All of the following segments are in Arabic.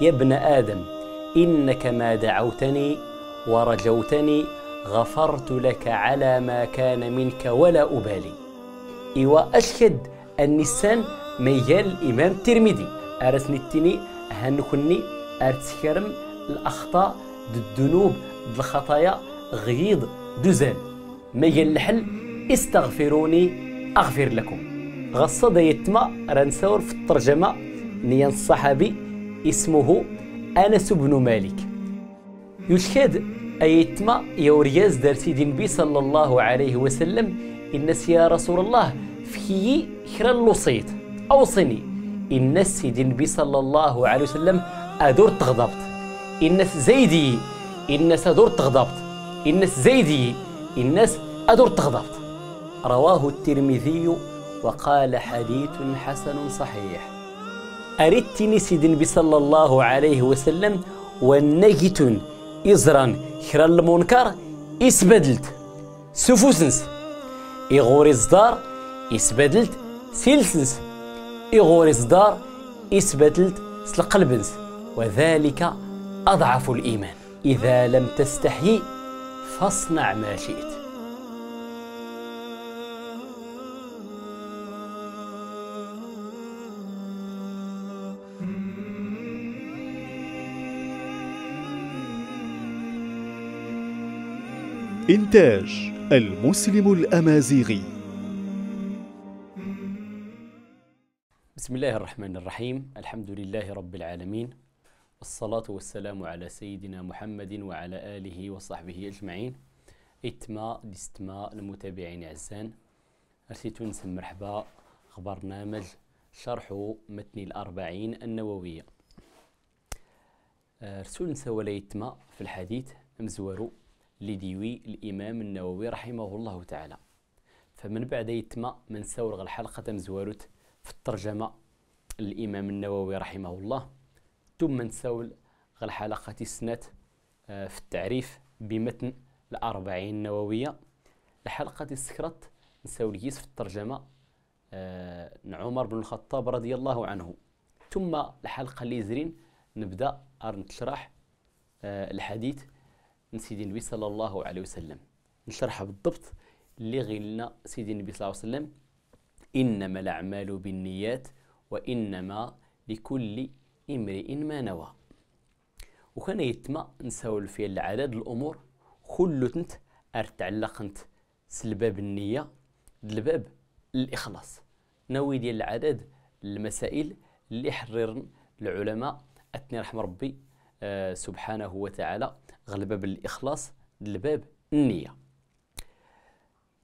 يا ابن آدم إنك ما دعوتني ورجوتني غفرت لك على ما كان منك ولا أبالي إيوا أشهد النسان ميال الإمام الترمذي أرسني التني هنكني أرتكرم الأخطاء الذنوب الخطايا غيض دزان ميال الحل استغفروني أغفر لكم غصة يتما رنسور في الترجمة نيان الصحابي اسمه أنس بن مالك يشهد أيتما يورياز دار سيدي النبي صلى الله عليه وسلم ان يا رسول الله في خير اللصيت أوصني ان سيدي النبي صلى الله عليه وسلم أدور تغضبت ان زيدي الناس أدور تغضبت ان زيدي الناس أدور تغضبت رواه الترمذي وقال حديث حسن صحيح أردتني سيدن صلى الله عليه وسلم ونجتن إزران خير المنكر إسبدلت سفوسنس إغور الزدار إسبدلت سيلسنس إغور الزدار إسبدلت سلقلبنس وذلك أضعف الإيمان إذا لم تستحي فاصنع ما شئت إنتاج المسلم الأمازيغي بسم الله الرحمن الرحيم الحمد لله رب العالمين والصلاة والسلام على سيدنا محمد وعلى آله وصحبه أجمعين إتما ديستما المتابعين عزان أرسي تونس مرحبا برنامج شرح متن الأربعين النووية أه، رسول ليتما في الحديث مزورو لديوي الامام النووي رحمه الله تعالى فمن بعد يتم من سورغ الحلقه تم زواروت في الترجمه الامام النووي رحمه الله ثم نساول الحلقه السنات آه، في التعريف بمتن الأربعين النووية الحلقة السكرت نساوليس في الترجمة آه، عمر بن الخطاب رضي الله عنه ثم الحلقة اللي زرين نبدأ نشرح آه، الحديث من سيدي النبي صلى الله عليه وسلم نشرحها بالضبط اللي غيلنا سيدي النبي صلى الله عليه وسلم إنما الأعمال بالنيات وإنما لكل امرئ ما نوى وكان يتما نساول في العدد الأمور خلتنت ارتعلقنت سلباب النية الباب الإخلاص ناوي ديال العدد المسائل اللي حررن العلماء أثني رحم ربي آه سبحانه وتعالى غلب بالإخلاص الإخلاص النية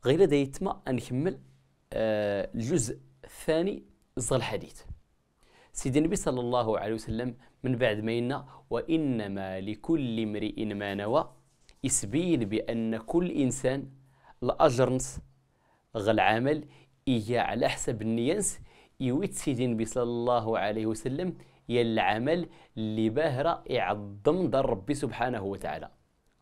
غير هذا يتما نكمل آه، الجزء الثاني زغ الحديث سيدي النبي صلى الله عليه وسلم من بعد ما ينا وإنما لكل امرئ ما نوى يسبين بأن كل إنسان الأجر نس غ العمل إيا على حسب النية نس يويت سيدي النبي صلى الله عليه وسلم هي العمل اللي باهرة يعظم دار ربي سبحانه وتعالى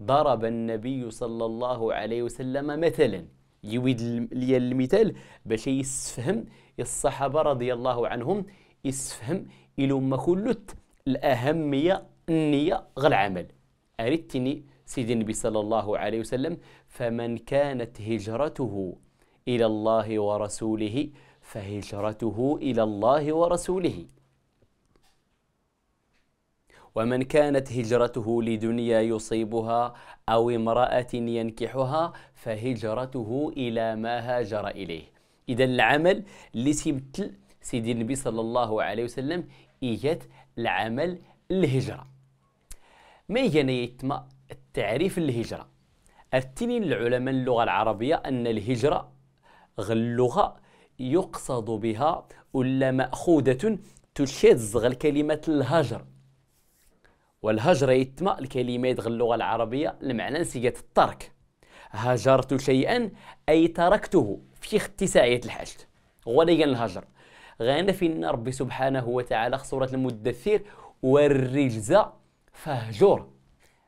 ضرب النبي صلى الله عليه وسلم مثلا يويد لي المثال باش يسفهم الصحابة رضي الله عنهم يسفهم إلو ما كلت الأهمية النية غير العمل أردتني سيدي النبي صلى الله عليه وسلم فمن كانت هجرته إلى الله ورسوله فهجرته إلى الله ورسوله ومن كانت هجرته لدنيا يصيبها أو امرأة ينكحها فهجرته إلى ما هاجر إليه إذا العمل اللي سيبتل سيدي النبي صلى الله عليه وسلم إيجات العمل الهجرة ما يجينا يتم التعريف الهجرة التنين العلماء اللغة العربية أن الهجرة غلغة يقصد بها ولا مأخوذة تشد الكلمة الهجر والهجر يتم الكلمات اللغة العربية لمعنى نسية الترك هجرت شيئا أي تركته في اتساعية الحشد وليا الهجر غانا في ربي سبحانه وتعالى سورة المدثر والرجز فهجر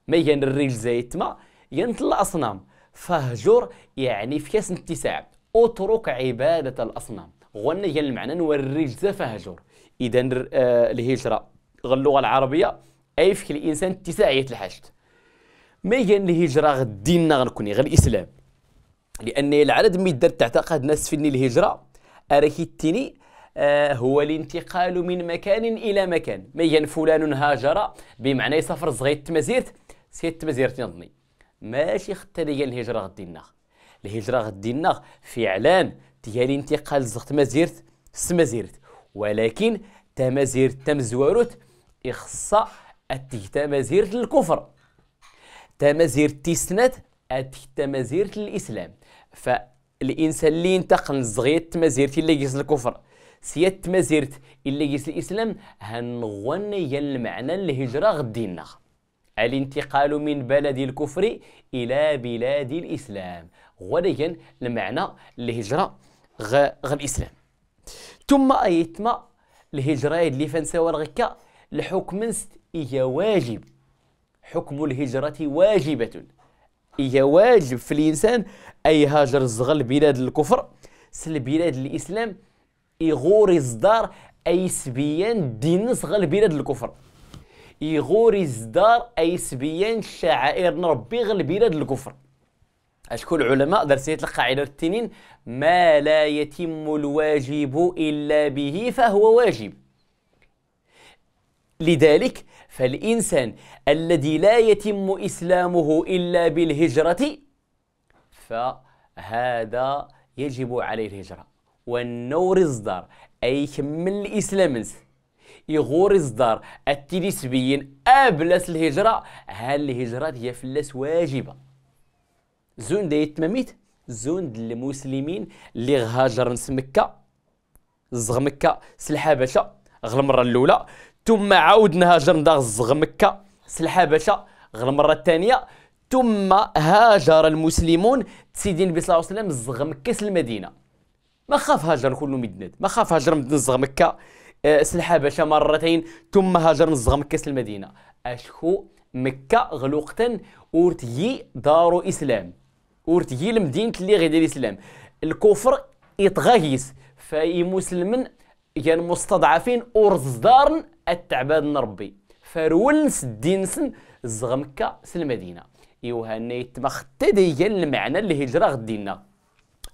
ما يعني الرجز يتما ينت الأصنام فهجر يعني في كاس اتساع اترك عبادة الأصنام غنى المعنى والرجز فهجر إذا آه، الهجرة اللغة العربية ايفك الانسان اتساعيه الحشد ما كان الهجره غد ديننا غنكوني غير الاسلام لان العدد من الدار تعتقد ناس في الهجره اراكي التيني آه هو الانتقال من مكان الى مكان ما يجن فلان هاجر بمعنى يسافر صغير تمزيرت سيت تمزيرت نظني ماشي ختا اللي الهجره غد ديننا الهجره غد ديننا فعلا هي الانتقال زغت مازيرت سمزيرت ولكن تمزيرت تمزوارت يخصها أتيك تمازير الكفر تمازير التسنات أتيك تمازير الإسلام فالإنسان اللي ينتقل صغير تمازير اللي يجلس الكفر سيات تمازيرت اللي يجلس الإسلام هنغون المعنى الهجرة غدينا الانتقال من بلد الكفر إلى بلاد الإسلام ولكن المعنى الهجرة غ... الإسلام ثم أيتما الهجرة اللي فنساوى الغكا لحكم هي واجب حكم الهجرة واجبة هي واجب في الإنسان أي هاجر الزغل بلاد الكفر سل بلاد الإسلام يغوري الزدار أي سبيان دين صغل بلاد الكفر يغوري الزدار أي سبيان شعائر نربي غل بلاد الكفر أشكون العلماء درسيت القاعدة التنين ما لا يتم الواجب إلا به فهو واجب لذلك فالإنسان الذي لا يتم إسلامه إلا بالهجرة فهذا يجب عليه الهجرة والنور الزدار أي كمل الإسلام يغور الزدار التلسبيين أبلس الهجرة هل الهجرة هي فلس واجبة زون دا يتمميت زون المسلمين اللي غهاجر نس مكة زغ مكة سلحبشة غل الأولى ثم عاودنا هاجرنا غزغ مكه الحبشه غير المره الثانيه ثم هاجر المسلمون سيدي النبي صلى الله عليه وسلم زغ مكه المدينه ما خاف هاجر كل مدنات ما خاف هاجر من زغ مكه الحبشه آه، مرتين ثم هاجر من زغ مكه المدينه اشكو مكه غلوقتا ورتي دار اسلام ورتي المدينه اللي غير الاسلام الكفر يتغيس فاي مسلم كان مستضعفين دارن التعباد نربي فرولس دينسن زغ مكة المدينة يوهنا يتمخ تديا المعنى اللي هجرة غدينا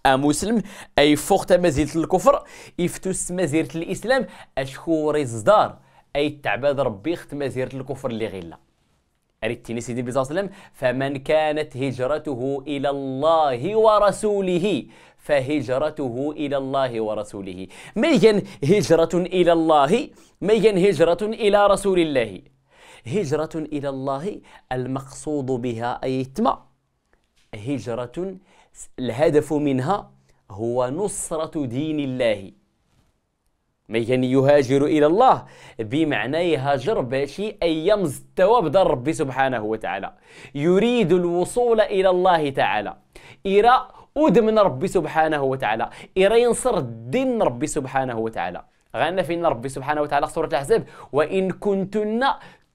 مسلم اي فوق مزيرة الكفر يفتوس مزيرة الاسلام اشكو الزدار اي تعباد ربي خت مزيرة الكفر اللي غيلا أريتني سيدي النبي صلى الله عليه وسلم فمن كانت هجرته إلى الله ورسوله فهجرته إلى الله ورسوله ميجن هجرة إلى الله ميجن هجرة إلى رسول الله هجرة إلى الله المقصود بها أي تما هجرة الهدف منها هو نصرة دين الله ميجن يهاجر إلى الله بمعنى يهاجر باش أيامز التواب ربي سبحانه وتعالى يريد الوصول إلى الله تعالى إرى ودمنا ربي سبحانه وتعالى إرا ينصر الدين ربي سبحانه وتعالى غانا فينا ربي سبحانه وتعالى سورة الأحزاب وإن كنتن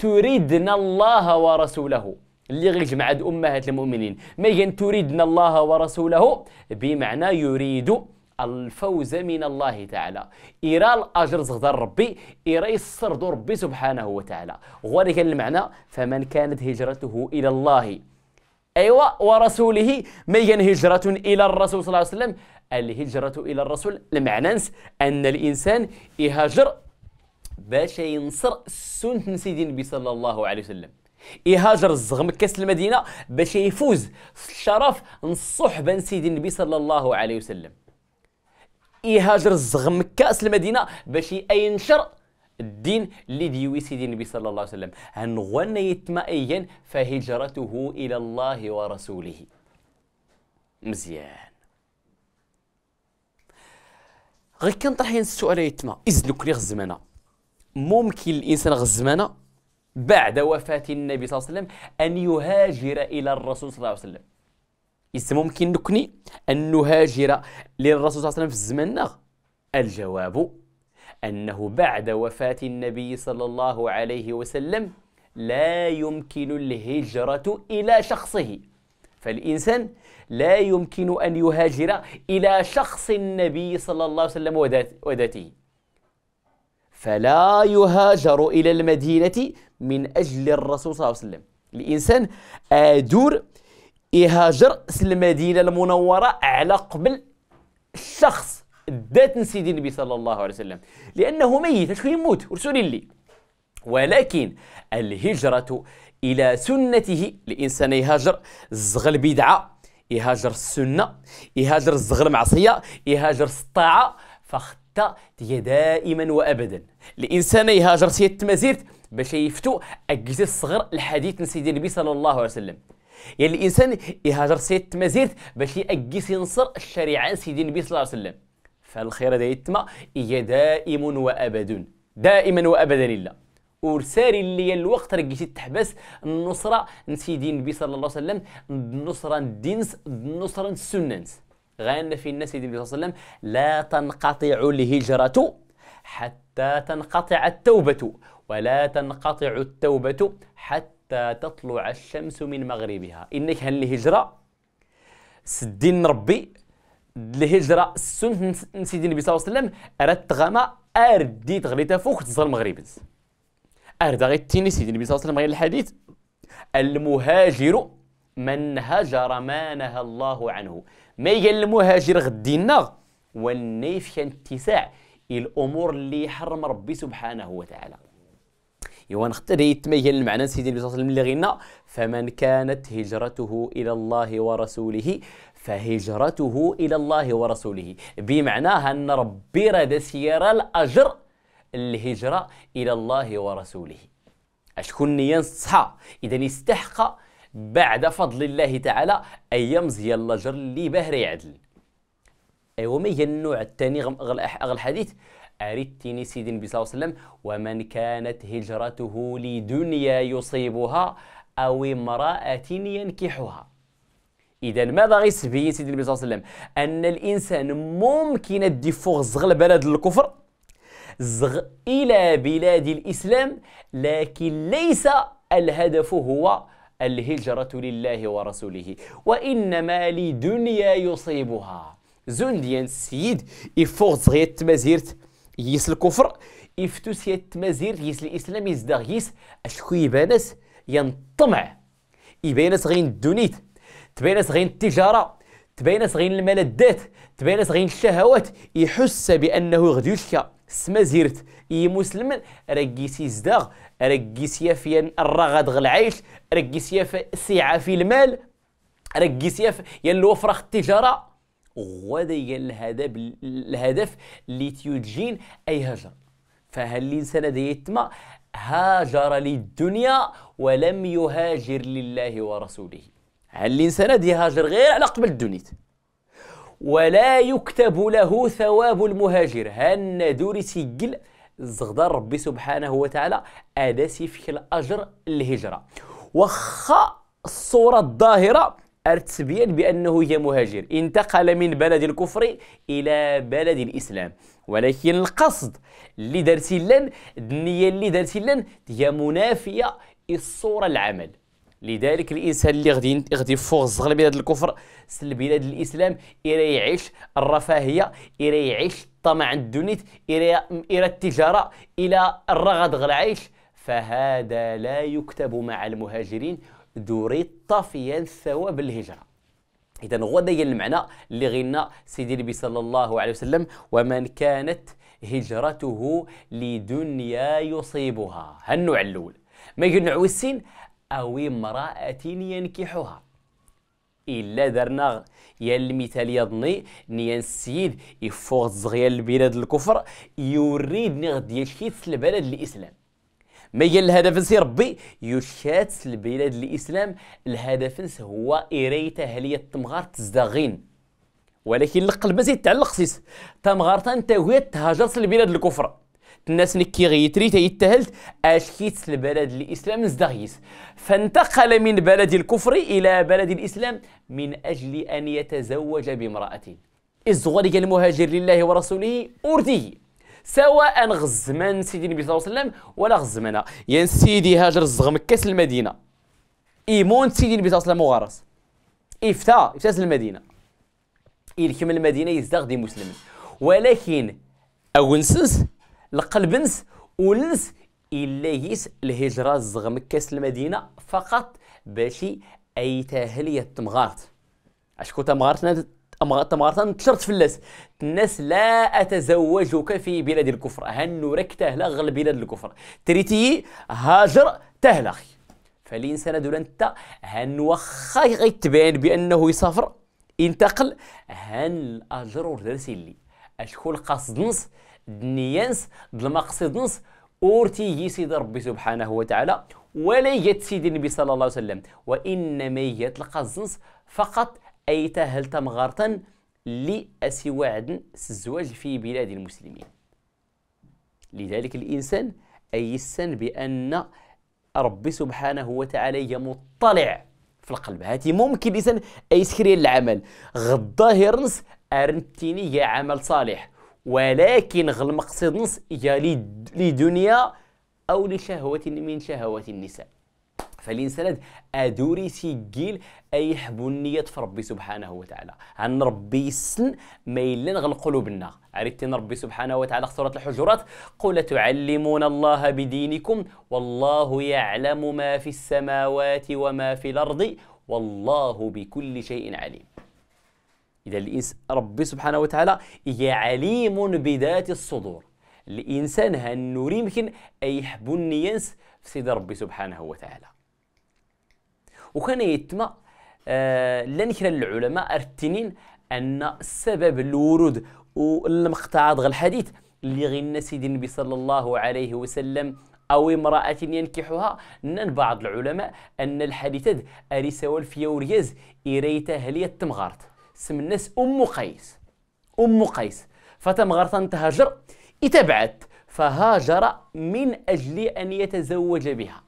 تريدن الله ورسوله اللي غير جمع أمهات المؤمنين ما تريدن الله ورسوله بمعنى يريد الفوز من الله تعالى إيرا الأجر زغدر ربي إيرا السرد ربي سبحانه وتعالى ولكن المعنى فمن كانت هجرته إلى الله أيوة ورسوله هي هجرة إلى الرسول صلى الله عليه وسلم الهجرة إلى الرسول المعنى أن الإنسان يهاجر باش ينصر سنة سيدي النبي صلى الله عليه وسلم يهاجر الزغم كاس المدينه باش يفوز في الشرف الصحبه سيدي النبي صلى الله عليه وسلم يهاجر الزغم كاس المدينه باش ينشر الدين اللي ديوي سيدي النبي صلى الله عليه وسلم غن يتمائيا فهجرته إلى الله ورسوله مزيان غير طرحين السؤال يتما إذ لك لي غزمانة ممكن الإنسان غزمانة بعد وفاة النبي صلى الله عليه وسلم أن يهاجر إلى الرسول صلى الله عليه وسلم إذا ممكن نكني أن نهاجر للرسول صلى الله عليه وسلم في الزمن الجواب أنه بعد وفاة النبي صلى الله عليه وسلم لا يمكن الهجرة إلى شخصه فالإنسان لا يمكن أن يهاجر إلى شخص النبي صلى الله عليه وسلم وذاته فلا يهاجر إلى المدينة من أجل الرسول صلى الله عليه وسلم الإنسان أدور يهاجر المدينة المنورة على قبل الشخص ذات سيدي النبي صلى الله عليه وسلم لأنه ميت شكون يموت رسول اللي ولكن الهجرة إلى سنته الإنسان يهاجر الزغل بدعة يهاجر السنة يهاجر الزغل معصية يهاجر الطاعة فختا هي دائما وأبدا الإنسان يهاجر سيا التمازيرت باش يفتو أجلس الصغر الحديث سيدي النبي صلى الله عليه وسلم يعني الانسان يهاجر سيد التمازيرت باش يأجس ينصر الشريعه سيدي النبي صلى الله عليه وسلم فالخير دا يتما هي دائم وابد دائما وابدا الا ورساري لي الوقت رجيتي تحبس النصره نسيدي النبي صلى الله عليه وسلم النصره الدينس النصره السننس غان في الناس سيدي النبي صلى الله عليه وسلم لا تنقطع الهجره حتى تنقطع التوبه ولا تنقطع التوبه حتى تطلع الشمس من مغربها انك هل الهجره سدين ربي الهجره سنة سيدي النبي صلى الله عليه وسلم رات غما اردي تغليتها فوق تزر المغرب اردا غير تيني سيدي النبي صلى الله عليه وسلم غير الحديث المهاجر من هجر ما نهى الله عنه ما يقال المهاجر غدينا والنيف كان اتساع الامور اللي حرم ربي سبحانه وتعالى ايوا نختار يتميل المعنى سيدي النبي صلى الله عليه وسلم اللي غينا فمن كانت هجرته الى الله ورسوله فهجرته إلى الله ورسوله بمعناها أن ربي راد سيرا الأجر الهجرة إلى الله ورسوله أشكون ينصح إذا يستحق بعد فضل الله تعالى أن يمزي الأجر اللي بهر يعدل أيوا ما هي النوع الثاني غل الحديث أردتني سيدي النبي صلى الله عليه وسلم ومن كانت هجرته لدنيا يصيبها أو امرأة ينكحها اذا ماذا غيسبي سيدي النبي صلى الله عليه وسلم ان الانسان ممكن الديفوغ زغل بلد الكفر زغ الى بلاد الاسلام لكن ليس الهدف هو الهجرة لله ورسوله وإنما لدنيا يصيبها زنديا السيد يفوز غير تمازيرت يس الكفر يفتوس هي التمازيرت يس الإسلام يزدغ يس أشكو يبانس ينطمع يبانس غين الدنيت تبين غين التجاره تبين غين الملذات تبين غين الشهوات يحس بانه غدو يشكى سما زيرت اي مسلم رقيسي زداغ رقيسي في الرغد غلعيش رقيسي في السعه في المال رقيسي في الوفره التجاره وهذا هي الهدف الهدف اللي تيوجين اي هجر فهل الانسان هذا يتما هاجر للدنيا ولم يهاجر لله ورسوله على الإنسان يهاجر غير على قبل الدنيت ولا يكتب له ثواب المهاجر هن دوري سجل زغدر ربي سبحانه وتعالى اداسي في الأجر الهجرة وخا الصورة الظاهرة أرتبين بأنه هي مهاجر انتقل من بلد الكفر إلى بلد الإسلام ولكن القصد اللي دارتي لن النية اللي دارتي لن هي منافية الصورة العمل لذلك الانسان اللي غادي غادي يفوق الزغل بلاد الكفر بلاد الاسلام الى يعيش الرفاهيه الى يعيش الطمع عند الدنيت الى إلى التجاره الى الرغد غير عيش فهذا لا يكتب مع المهاجرين دوري طافيا ثواب الهجره اذا هو داير المعنى اللي غنى سيدي النبي صلى الله عليه وسلم ومن كانت هجرته لدنيا يصيبها هالنوع الاول ما يجي نوع السين أو امرأة ينكحها إلا درنا يا المثال ظني نيا السيد يفوغ زغيا لبلاد الكفر يريد نغد يشيت لبلد الإسلام ما هي الهدف نسي ربي يشات لبلاد الإسلام الهدف نس هو إريت أهلية تمغار تزدغين ولكن القلب سيتعلق سيس تمغارتان تاهويت تهاجر لبلاد الكفر الناس اللي غيتري تيتهلت اش كيتسل بلد الاسلام نزدغيس فانتقل من بلد الكفر الى بلد الاسلام من اجل ان يتزوج بامراه الزغري المهاجر لله ورسوله أرديه سواء غزمان سيدي النبي صلى الله عليه وسلم ولا غزمنا يعني سيدي هاجر الزغم كاس المدينة إيمون سيدي النبي صلى الله عليه وسلم وغرس افتا افتا المدينة يلكم المدينة يزدغ دي مسلم ولكن أونسنس لقلبنس ولنس إلا يس الهجرة الزغم كاس المدينة فقط باش اي تاهلية تمغارت أشكو تمغارتنا تمغارت تشرت في الناس لا أتزوجك في بلاد الكفر راك تهلا غل بلاد الكفر تريتي هاجر تهلاخي فالإنسان دولا انت هن واخا غيتبان بأنه يسافر انتقل هن الأجر لي أشكو القصد نص دنيانس دلمقصدنس اورتيجي سيدي ربي سبحانه وتعالى ولا يجت سيدي النبي صلى الله عليه وسلم وانما يتلقى الزنس فقط اي تهل تمغرتا وعدن الزواج في بلاد المسلمين لذلك الانسان اي السن بان ربي سبحانه وتعالى مطلع في القلب هاتي ممكن الانسان اي سكري العمل غدا هيرنس ارنتيني عمل صالح ولكن المقصد نص يا لدنيا أو لشهوة من شهوات النساء فالإنسان أدوري سجيل أي حب النية في ربي سبحانه وتعالى عن ربي السن ما يلن غالقلوبنا عرفتي ربي سبحانه وتعالى في سورة الحجرات قل تعلمون الله بدينكم والله يعلم ما في السماوات وما في الأرض والله بكل شيء عليم إذا الإنس ربي سبحانه وتعالى هي عليم بذات الصدور الإنسان هنور يمكن أيحب النيانس في سيد ربي سبحانه وتعالى وكان يتما آه لنكر العلماء التنين أن سبب الورود والمقطع دغ الحديث اللي غينا سيدي النبي صلى الله عليه وسلم أو امرأة ينكحها نن بعض العلماء أن الحديث أريس والفيوريز يوريز إريتا هلية تمغارت سم الناس أم قيس أم قيس فتم غرطان تهاجر اتبعت فهاجر من أجل أن يتزوج بها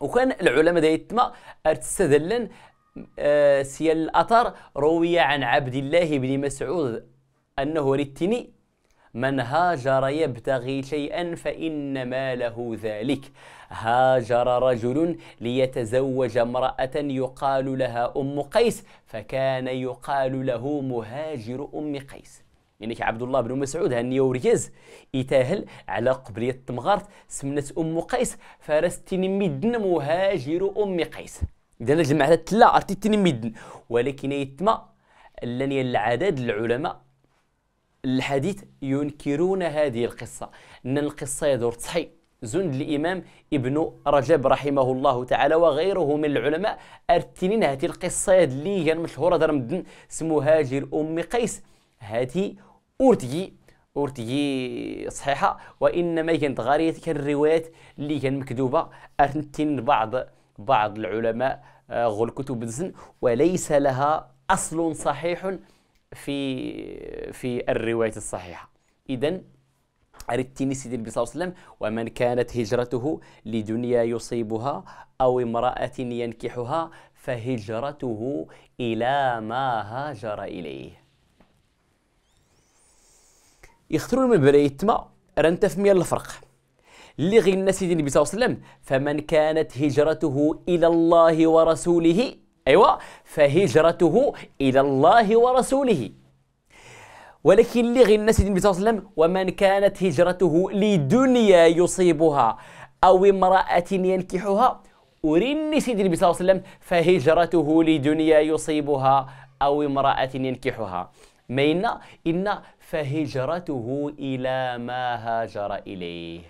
وكان العلماء دايتما استدلا آه، سيال الأثر روي عن عبد الله بن مسعود أنه رتني من هاجر يبتغي شيئا فإنما له ذلك هاجر رجل ليتزوج امرأة يقال لها أم قيس فكان يقال له مهاجر أم قيس يعني عبد الله بن مسعود هاني ورياز يتاهل على قبلية تمغارت سمنت أم قيس فرستني مدن مهاجر أم قيس إذا أنا جمعت تلا عرفتي تنميدن ولكن يتما لن العدد العلماء الحديث ينكرون هذه القصة أن القصة يدور تصحي زند الإمام ابن رجب رحمه الله تعالى وغيره من العلماء أرتنين هذه القصة اللي كان مشهورة درمدن اسمها هاجر أم قيس هذه أورتي أورتي صحيحة وإنما كانت غارية كان الروايات اللي كان مكذوبة أرتنين بعض بعض العلماء آه، غل كتب الزن وليس لها أصل صحيح في في الرواية الصحيحة إذا أردت سيدي النبي صلى الله عليه وسلم ومن كانت هجرته لدنيا يصيبها أو امرأة ينكحها فهجرته إلى ما هاجر إليه يخترون من بلاي التماء رانتا في ميال الفرق اللي غير سيدي النبي صلى الله عليه وسلم فمن كانت هجرته إلى الله ورسوله أيوة فهجرته إلى الله ورسوله ولكن لغي الناس النبي صلى الله عليه وسلم ومن كانت هجرته لدنيا يصيبها أو امرأة ينكحها أرني سيدي النبي صلى الله عليه وسلم فهجرته لدنيا يصيبها أو امرأة ينكحها ما إن إن فهجرته إلى ما هاجر إليه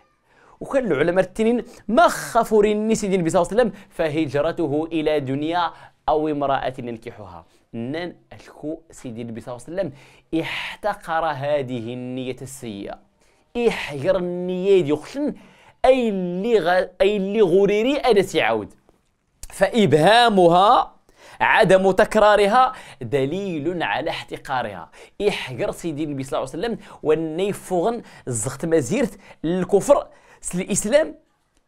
وكان العلماء التنين ما خافوا رني سيدي النبي صلى الله عليه وسلم فهجرته إلى دنيا أو امرأة ينكحها نن أشكو سيدي النبي صلى الله عليه وسلم احتقر هذه النية السيئة احقر النية يخشن أي اللي غ... أي اللي غريري أنا تعود فإبهامها عدم تكرارها دليل على احتقارها احقر سيدي النبي صلى الله عليه وسلم والنيفوغن زغت مزيرت الكفر الاسلام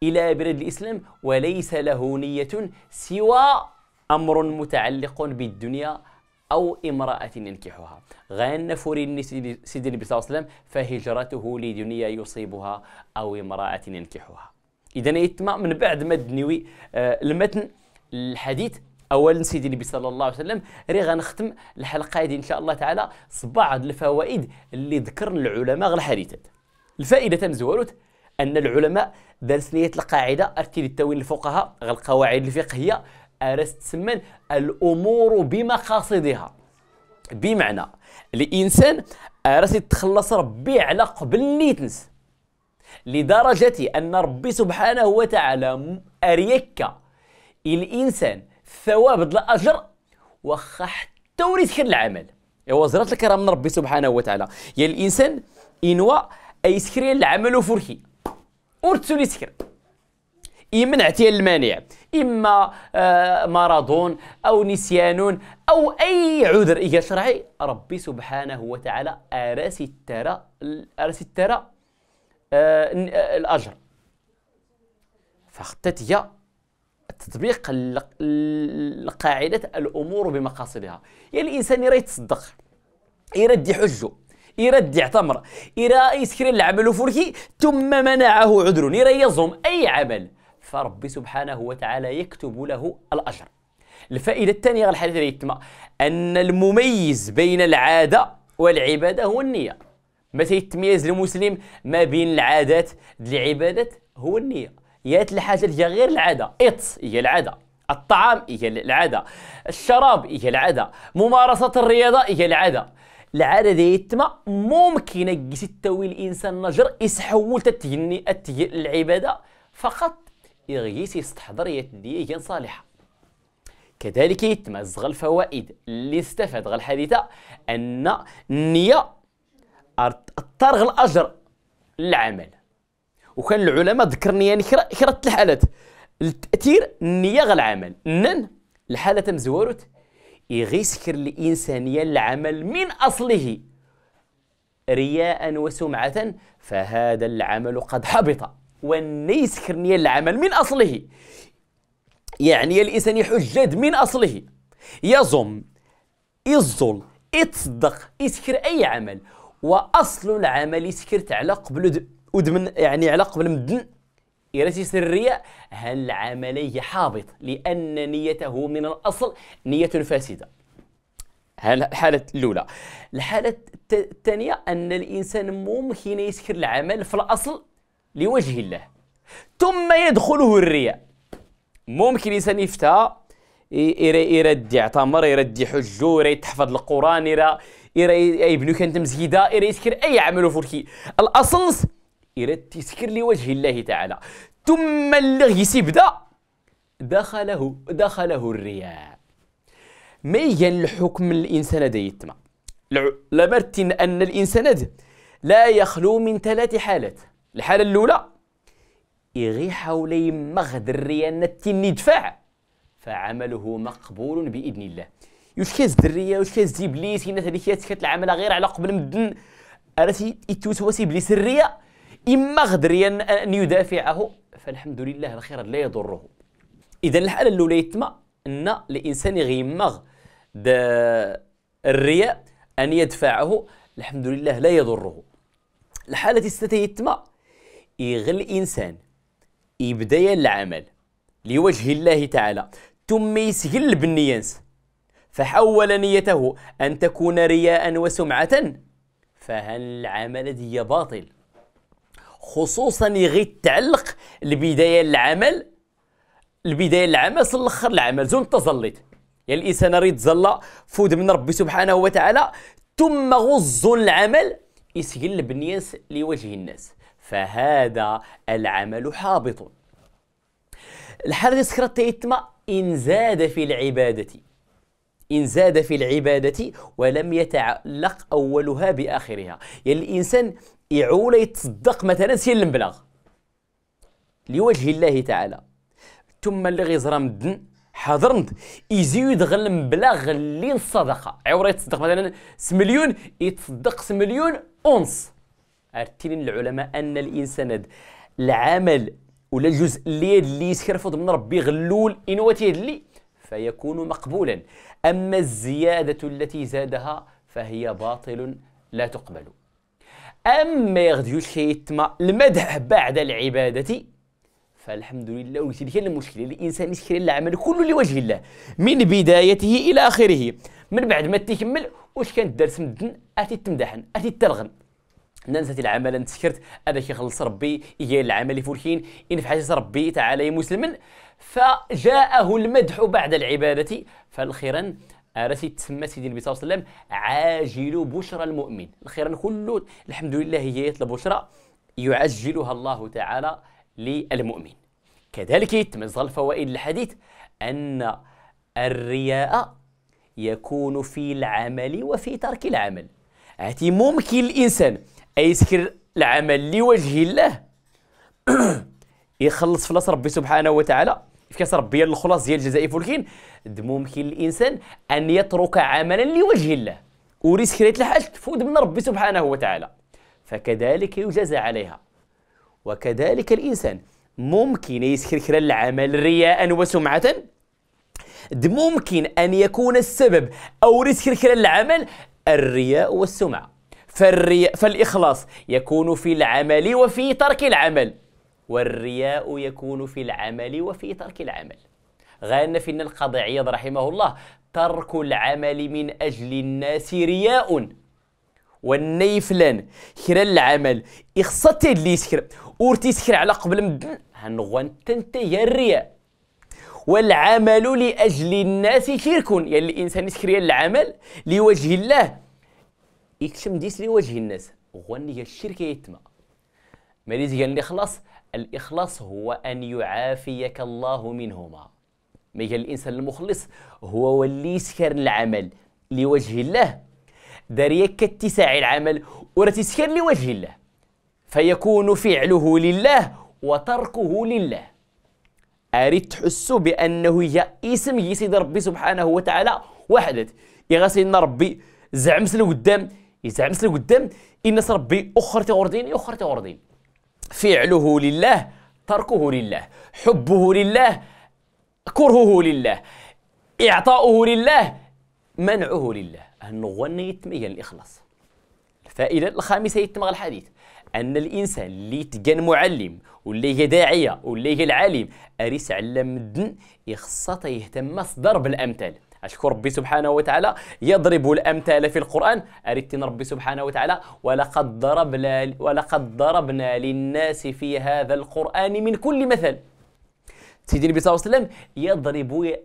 الى بلاد الاسلام وليس له نيه سوى أمر متعلق بالدنيا أو امرأة ينكحها غان فرين سيدي النبي صلى الله عليه وسلم فهجرته لدنيا يصيبها أو امرأة ينكحها إذا يتم من بعد ما دنيوي آه، المتن الحديث اولا سيدي النبي صلى الله عليه وسلم ري غنختم الحلقه هذه ان شاء الله تعالى بعض الفوائد اللي ذكر العلماء غير الحديثات الفائده زوالوت ان العلماء درسنيه القاعده ارتي للتوين الفقهاء غير القواعد الفقهيه أرست تسمى الأمور بمقاصدها بمعنى الإنسان أرست يتخلص ربي على قبل نيتنس لدرجة أن ربي سبحانه وتعالى أريك الإنسان ثواب الأجر وخا حتى وريت خير العمل إوا زرات الكرام من ربي سبحانه وتعالى يا الإنسان إنوا أيسكري العمل وفركي ورتسولي سكري يمنع ديال المانع اما آه، مرض او نسيان او اي عذر إيه شرعي ربي سبحانه وتعالى اراسي ترى اراسي ترى آه، آه، الاجر فخطت هي تطبيق القاعدة الامور بمقاصدها يعني الانسان يرى يتصدق يرد يحجه يرد يعتمر يرى يسكر العمل فركي ثم منعه عذر يرى يظلم اي عمل فربي سبحانه وتعالى يكتب له الأجر الفائدة الثانية الحديث اللي يتم أن المميز بين العادة والعبادة هو النية ما تيتميز المسلم ما بين العادات العبادات هو النية يات الحاجة اللي غير العادة إتس هي العادة الطعام هي العادة الشراب هي العادة ممارسة الرياضة هي العادة العادة ديتما ممكن يستوي الإنسان نجر يسحول تتهني العبادة فقط يغيسي غيتي تستحضر هي صالحة كذلك يتمزغ الفوائد اللي غل الحديثة أن النية ترغ الأجر للعمل وكان العلماء ذكر النية كرة الحالات التأثير النية غل العمل نن الحالة مزورت يغيسكر الإنسانية العمل من أصله رياء وسمعة فهذا العمل قد حبط والنيس يسكرني العمل من أصله يعني الإنسان يحجد من أصله يظم يزل يتصدق يسكر أي عمل وأصل العمل يسكرت على قبل ودمن يعني على قبل مدن يرسي سرية هل عملي حابط لأن نيته من الأصل نية فاسدة الحالة الأولى الحالة الثانية أن الإنسان ممكن يسكر العمل في الأصل لوجه الله ثم يدخله الرياء ممكن الانسان يفتى يردي اعتمر يردي حجو يحفظ القران يرى يبنو كانت مزيده يسكر اي عمل فلكي الاصل يرد يسكر لوجه الله تعالى ثم اللغي سيبدا دخله دخله الرياء ما يجن الحكم الانسان يتما لمرت ان الانسان لا يخلو من ثلاث حالات الحاله الاولى يغي حولي يما غدر الريان يدفع فعمله مقبول باذن الله واش كاز الدريه واش كاز ابليس هنا تلك يتكت العمل غير على قبل مدن اراتي يتوسوس ابليس الرياء اما غدر ان يدافعه فالحمد لله الخير لا يضره اذا الحاله الاولى يتم ان الانسان يغيمغ الرياء ان يدفعه الحمد لله لا يضره الحاله التي يتم يغل الإنسان إبدايا العمل لوجه الله تعالى ثم يسهل بالنيانس فحول نيته أن تكون رياء وسمعة فهل العمل دي باطل خصوصا يغي تعلق البداية العمل البداية العمل سلخر العمل زون تزلط يعني الإنسان ريت تزلى فود من ربي سبحانه وتعالى ثم غز العمل يسجل بالنياس لوجه الناس فهذا العمل حابط الحدث تيتما إن زاد في العبادة إن زاد في العبادة ولم يتعلق أولها بآخرها يعني الإنسان يعول يتصدق مثلا سي المبلغ لوجه الله تعالى ثم اللي غيزرى مدن حضرند يزيد غير المبلغ اللي الصدقه عور يتصدق مثلا 6 مليون يتصدق 6 مليون اونص عرفتيني العلماء ان الانسان العمل ولا الجزء اللي اللي يتكرفض من ربي غلول انواتي اللي فيكون مقبولا اما الزياده التي زادها فهي باطل لا تقبل اما يغديوش كيتما المدح بعد العباده فالحمد لله ولكن هي المشكله الانسان يسكر العمل كله لوجه الله من بدايته الى اخره من بعد ما تكمل واش كان الدرس مدن اتي تمدحن اتي ترغم ننسى العمل نتسكرت هذا كيخلص ربي إياه العمل فولكين إن في حاجة ربي تعالى مسلم فجاءه المدح بعد العبادة فالخيرا آه، راسي تسمى سيدي النبي صلى الله عليه وسلم عاجل بشرى المؤمن الخيرا كله الحمد لله هي بشرى يعجلها الله تعالى للمؤمن كذلك يتمزغ الفوائد الحديث أن الرياء يكون في العمل وفي ترك العمل هاتي ممكن الإنسان أي يسكر العمل لوجه الله يخلص فلاس ربي سبحانه وتعالى في كاس ربي الخلاص ديال الجزائي فولكين ممكن الانسان ان يترك عملا لوجه الله وريسك ريت الحاج تفوت من ربي سبحانه وتعالى فكذلك يجازى عليها وكذلك الانسان ممكن كرا العمل رياء وسمعه ممكن ان يكون السبب او كرا العمل الرياء والسمعه فالري... فالإخلاص يكون في العمل وفي ترك العمل والرياء يكون في العمل وفي ترك العمل غان في القاضي عياض رحمه الله ترك العمل من أجل الناس رياء والني فلان العمل إخصتي اللي يسكر أورتي يسكر على قبل مدن هنغوان تنتهي الرياء والعمل لأجل الناس شرك يعني الإنسان يسكر العمل لوجه الله يكشم ديس لوجه الناس غني الشرك يتما ماليز قال الإخلاص الإخلاص هو أن يعافيك الله منهما ما قال الإنسان المخلص هو ولي يسكر العمل لوجه الله داريك كاتساع العمل ورتسكر لوجه الله فيكون فعله لله وتركه لله أريد تحس بأنه يا اسم يسيد ربي سبحانه وتعالى وحدت يغسل ربي زعمس القدام يتعمس لقدام الناس ربي اخر تغردين اخر تغردين فعله لله تركه لله حبه لله كرهه لله اعطاؤه لله منعه لله النغوان يتمي الاخلاص الفائده الخامسه يتمغ الحديث ان الانسان اللي تقان معلم واللي هي داعيه واللي هي العالم اريس علم الدن يخصه يهتم مصدر بالامثال أشكر ربي سبحانه وتعالى يضرب الأمثال في القرآن أردتنا ربي سبحانه وتعالى ولقد ضربنا ولقد ضربنا للناس في هذا القرآن من كل مثل سيدي النبي صلى الله عليه وسلم يضرب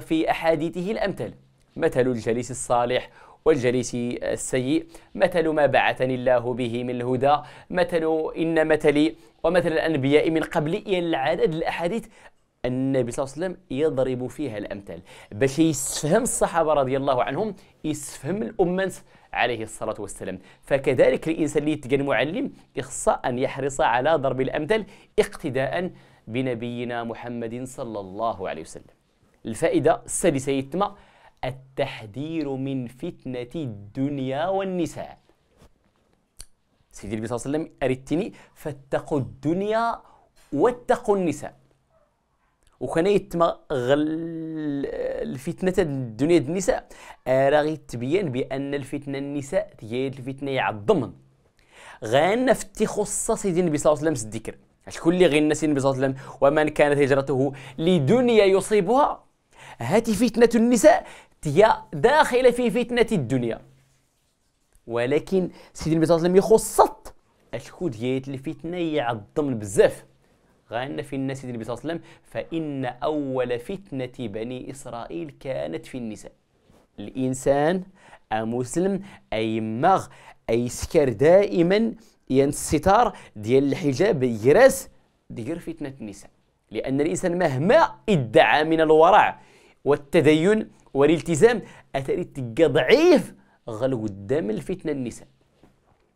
في أحاديثه الأمثال مثل الجليس الصالح والجليس السيء مثل ما بعثني الله به من الهدى مثل إن مثلي ومثل الأنبياء من قبل العدد الأحاديث النبي صلى الله عليه وسلم يضرب فيها الامثال باش يسفهم الصحابه رضي الله عنهم يسفهم الامه عليه الصلاه والسلام فكذلك الانسان اللي يتقن معلم يخص ان يحرص على ضرب الامثال اقتداء بنبينا محمد صلى الله عليه وسلم الفائده السادسه يتم التحذير من فتنه الدنيا والنساء سيدي النبي صلى الله عليه وسلم أردتني فاتقوا الدنيا واتقوا النساء وكان يتم الفتنه الدنيا النساء راه تبين بان الفتنه النساء هي الفتنه يعظمن غانا في خص سيدي النبي صلى الله عليه وسلم الذكر شكون اللي غينا سيدي النبي صلى الله عليه وسلم ومن كانت هجرته لدنيا يصيبها هاتي فتنه النساء هي داخله في فتنه الدنيا ولكن سيدي النبي صلى الله عليه وسلم يخصت شكون ديال الفتنه يعظم بزاف غان في الناس النبي صلى الله عليه وسلم فإن أول فتنة بني إسرائيل كانت في النساء الإنسان مسلم أي مغ أي سكر دائما ينستار الستار ديال الحجاب يراس دير فتنة النساء لأن الإنسان مهما ادعى من الورع والتدين والالتزام أتريد تلقى ضعيف غلو قدام الفتنة النساء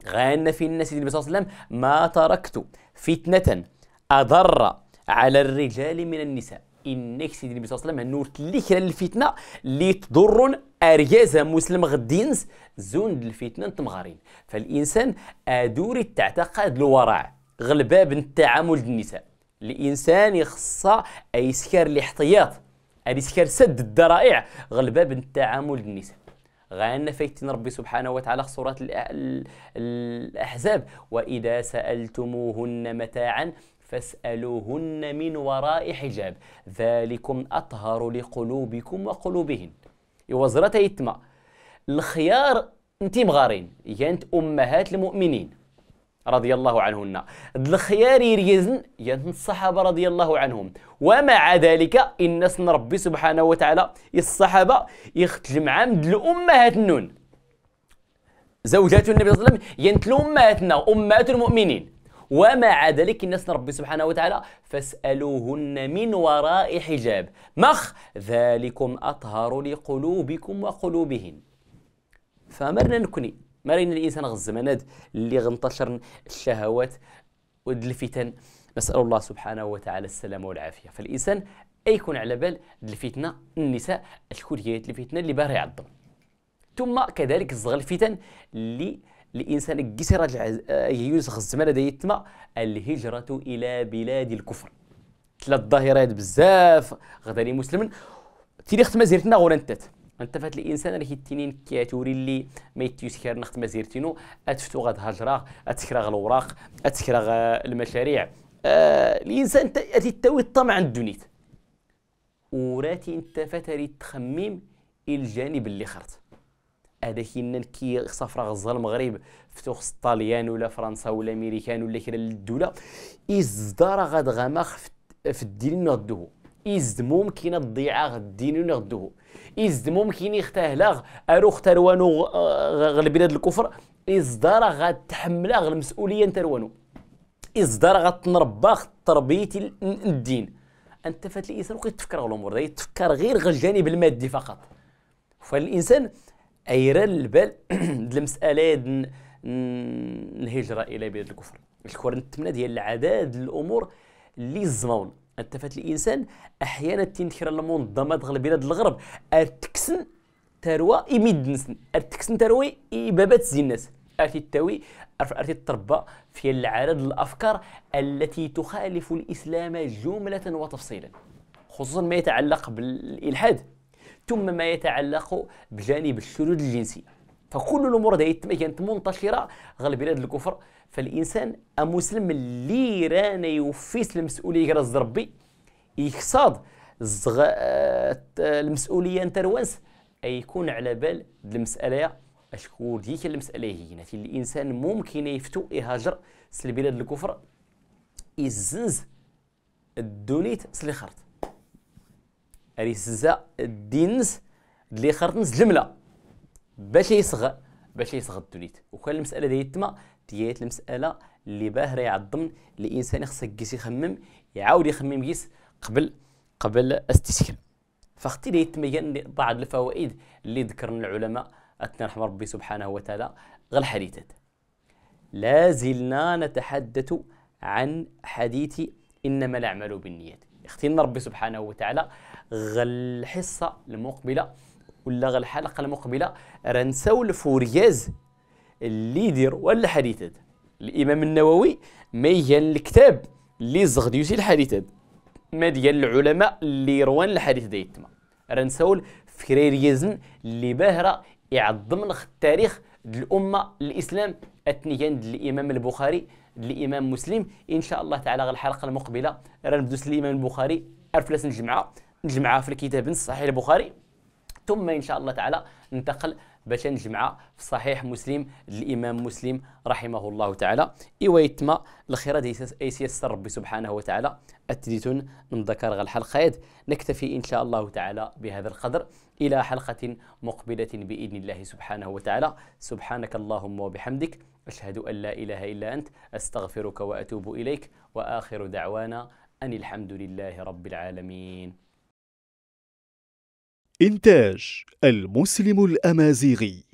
غان في الناس النبي صلى الله عليه وسلم ما تركت فتنة اضر على الرجال من النساء انك سيدي النبي صلى الله عليه وسلم نورت لك الفتنه اللي تضر ارياز مسلم غدينز زون الفتنه تمغارين فالانسان ادوري تعتقد الورع غلباب التعامل النساء الانسان يخصها يسكر الاحتياط يسكر سد الذرائع غلباب التعامل النساء غانا فايتين ربي سبحانه وتعالى سورة الأحزاب وإذا سألتموهن متاعا فاسألوهن من وراء حجاب ذلكم أطهر لقلوبكم وقلوبهن يوزرة زرات يتما الخيار انت مغارين يانت أمهات المؤمنين رضي الله عنهن الخيار يريزن يانت الصحابة رضي الله عنهم ومع ذلك إن ربي سبحانه وتعالى الصحابة يختلم عمد الأمهات النون زوجات النبي صلى الله عليه وسلم ينتلو أمهاتنا أمهات المؤمنين ومع ذلك الناس ربي سبحانه وتعالى فاسألوهن من وراء حجاب مخ ذلكم أطهر لقلوبكم وقلوبهن فمرنا نكوني مرينا الإنسان غ اللي غنتشر الشهوات ود الفتن نسأل الله سبحانه وتعالى السلامة والعافية فالإنسان أيكون على بال الفتنة النساء شكون هي الفتنة اللي باري يعظم ثم كذلك الزغل الفتن اللي لإنسان الجسر آه، يوسخ الزمان ديتما الهجرة إلى بلاد الكفر ثلاث ظاهرات بزاف غداني مسلم تيلي ختم زيرتنا غور انتات انت فات الانسان اللي كيتينين كاتوري اللي ما يتيسكر نخت مازيرتينو اتفتو غاد هجرة اتكراغ الاوراق اتكراغ المشاريع آه الانسان اتي تاوي الطمع عند الدنيت وراتي انت فات تخمم الجانب اللي خرت هذا كي كي سافر فراغ المغرب فتو خص الطاليان ولا فرنسا ولا امريكان ولا كذا الدوله ازدار غاد غما في الدين غدوه إز ممكن الضيعة الدين غدوه إز ممكن يختهلا أروخ تروانو غل بلاد الكفر إز دار غتحملا المسؤولية تروانو إز دار غتنربى تربية الدين أنت فات الإنسان وقيت تفكر الأمور تفكر غير غير الجانب المادي فقط فالإنسان ايران البال المساله الهجره الى بلاد الكفر الكفر الثمنه ديال العداد الامور اللي زمون التفات الانسان احيانا تنتكر المنظمات داخل بلاد الغرب التكسن تروى يمد نسن التكسن تروي يبابات زي الناس ارتي التوي ارتي التربه في العدد الافكار التي تخالف الاسلام جمله وتفصيلا خصوصا ما يتعلق بالالحاد ثم ما يتعلق بجانب الشذوذ الجنسي فكل الامور هذه كانت منتشره غالب بلاد الكفر فالانسان المسلم اللي رانا يوفيس المسؤوليه راس ربي يخصاد الزغ... آه، المسؤوليه انت روانس اي يكون على بال المساله اشكون ديك المساله هي الانسان ممكن يفتو يهاجر لبلاد الكفر يزنز الدونيت سلي خرط ريسزا الدينز اللي خرطنز الملا باش يصغ باش يصغ الدوليت وكان المساله ديال تما ديال المساله اللي باهرة يعظم الانسان خصك كيس يخمم يعاود يخمم كيس قبل قبل استسكن فاختي ديال تما بعض الفوائد اللي ذكرنا العلماء رحم ربي سبحانه وتعالى غير الحديثات لا زلنا نتحدث عن حديث إنما الأعمال بالنيات اختي ربي سبحانه وتعالى الحصه المقبله ولا الحلقه المقبله رانساو الفورياز اللي ولا الحديثات الامام النووي ميال الكتاب اللي زغديوسي الحديثات ما ديال العلماء اللي روان الحديث ديال تما رنسول فريريزم اللي باهرة يعظم لخ التاريخ الأمة الإسلام أتنيا الإمام البخاري الإمام مسلم إن شاء الله تعالى الحلقة المقبلة رنبدوس الإمام البخاري أرفلس الجمعة نجمعها في الكتاب الصحيح البخاري ثم ان شاء الله تعالى ننتقل باش نجمعها في صحيح مسلم الامام مسلم رحمه الله تعالى ايوا يتم الخير ايس يسر ربي سبحانه وتعالى اتديتون من ذكر الحلقه يد نكتفي ان شاء الله تعالى بهذا القدر الى حلقه مقبله باذن الله سبحانه وتعالى سبحانك اللهم وبحمدك اشهد ان لا اله الا انت استغفرك واتوب اليك واخر دعوانا ان الحمد لله رب العالمين إنتاج المسلم الأمازيغي